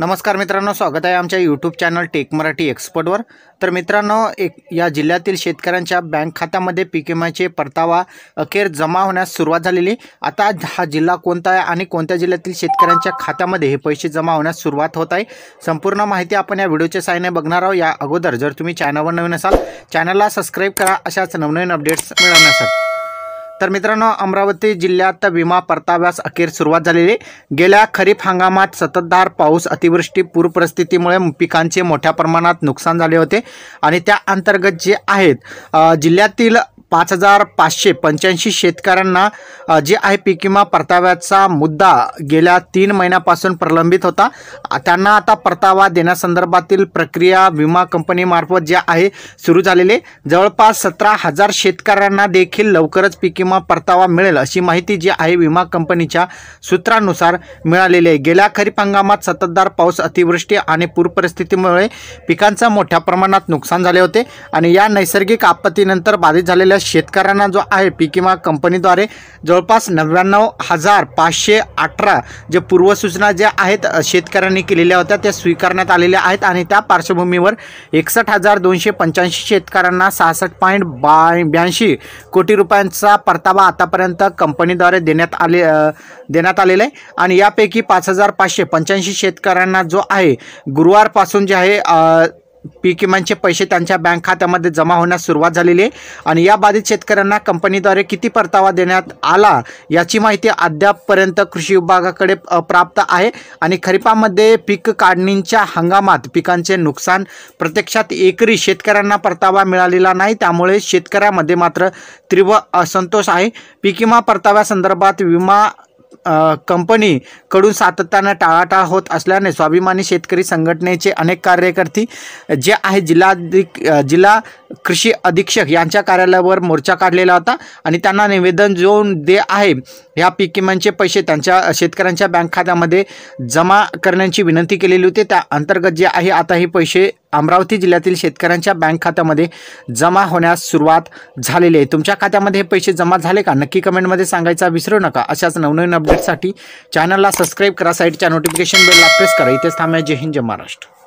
नमस्कार मित्रांनो स्वागत आहे आमच्या यूट्यूब चॅनल टेक मराठी एक्सपर्टवर तर मित्रांनो एक या जिल्ह्यातील शेतकऱ्यांच्या बँक खात्यामध्ये पीक आयचे परतावा अखेर जमा होण्यास सुरुवात झालेली आता हा जिल्हा कोणता आहे आणि कोणत्या जिल्ह्यातील शेतकऱ्यांच्या खात्यामध्ये हे पैसे जमा होण्यास सुरुवात होत आहे संपूर्ण माहिती आपण या व्हिडिओच्या सायने बघणार आहोत या अगोदर जर तुम्ही चॅनलवर नवीन असाल चॅनलला सबस्क्राईब करा अशाच नवनवीन अपडेट्स मिळवण्यासाठी तर मित्रांनो अमरावती जिल्ह्यात विमा परताव्यास अखेर सुरुवात झालेली गेल्या खरीप हंगामात सततधार पाऊस अतिवृष्टी पूरपरिस्थितीमुळे पिकांचे मोठ्या प्रमाणात नुकसान झाले होते आणि त्या अंतर्गत जे आहेत जिल्ह्यातील पाच हजार पाचशे पंच्याऐंशी शेतकऱ्यांना जे आहे पीक विमा परताव्याचा मुद्दा गेल्या तीन महिन्यापासून प्रलंबित होता त्यांना आता परतावा देण्यासंदर्भातील प्रक्रिया विमा कंपनीमार्फत जे आहे सुरू झालेले जवळपास सतरा हजार शेतकऱ्यांना देखील लवकरच पीक विमा परतावा मिळेल अशी माहिती जी आहे विमा कंपनीच्या सूत्रानुसार मिळालेली आहे गेल्या खरीप हंगामात सततधार पाऊस अतिवृष्टी आणि पूरपरिस्थितीमुळे पिकांचं मोठ्या प्रमाणात नुकसान झाले होते आणि या नैसर्गिक आपत्तीनंतर बाधित झालेल्या शेतकऱ्यांना जो आहे पीक विमा कंपनीद्वारे जवळपास नव्याण्णव हजार पाचशे अठरा जे पूर्वसूचना ज्या आहेत शेतकऱ्यांनी केलेल्या होत्या त्या स्वीकारण्यात आलेल्या आहेत आणि त्या पार्श्वभूमीवर एकसष्ट हजार दोनशे पंच्याऐंशी शेतकऱ्यांना सहासष्ट पॉईंट बा ब्याऐंशी कोटी रुपयांचा परतावा आतापर्यंत कंपनीद्वारे देण्यात आले देण्यात आलेला आहे आणि यापैकी पाच हजार पाचशे पंच्याऐंशी शेतकऱ्यांना जो आहे गुरुवारपासून जे आहे पी पैसे त्यांच्या बँक खात्यामध्ये जमा होण्यास सुरुवात झालेली आहे आणि या बाधित शेतकऱ्यांना कंपनीद्वारे किती परतावा देण्यात आला याची माहिती अद्यापपर्यंत कृषी विभागाकडे प्राप्त आहे आणि खरीपामध्ये पीक काढणीच्या हंगामात पिकांचे नुकसान प्रत्यक्षात एकरी शेतकऱ्यांना परतावा मिळालेला नाही त्यामुळे शेतकऱ्यामध्ये मात्र तीव्र असंतोष आहे पीक विमा परताव्यासंदर्भात विमा कंपनीकडून सातत्यानं टाळाटाळ होत असल्याने स्वाभिमानी शेतकरी संघटनेचे अनेक कार्यकर्ते जे आहे जिल्हाधिक जिल्हा कृषी अधीक्षक यांच्या कार्यालयावर मोर्चा काढलेला होता आणि त्यांना निवेदन जो दे आहे ह्या पीक विम्यांचे म्हणजे पैसे त्यांच्या शेतकऱ्यांच्या बँक खात्यामध्ये जमा करण्याची विनंती केलेली होती त्या अंतर्गत जे आहे आता हे पैसे अमरावती जिल्ह्यातील शेतकऱ्यांच्या बँक खात्यामध्ये जमा होण्यास सुरुवात झालेली आहे तुमच्या खात्यामध्ये हे पैसे जमा झाले का नक्की कमेंटमध्ये सांगायचा विसरू नका अशाच नवनवीन अपडेटसाठी चॅनलला सबस्क्राईब करा साईटच्या नोटिफिकेशन बेलला प्रेस करा इथेच थांबे जय हिंद जय महाराष्ट्र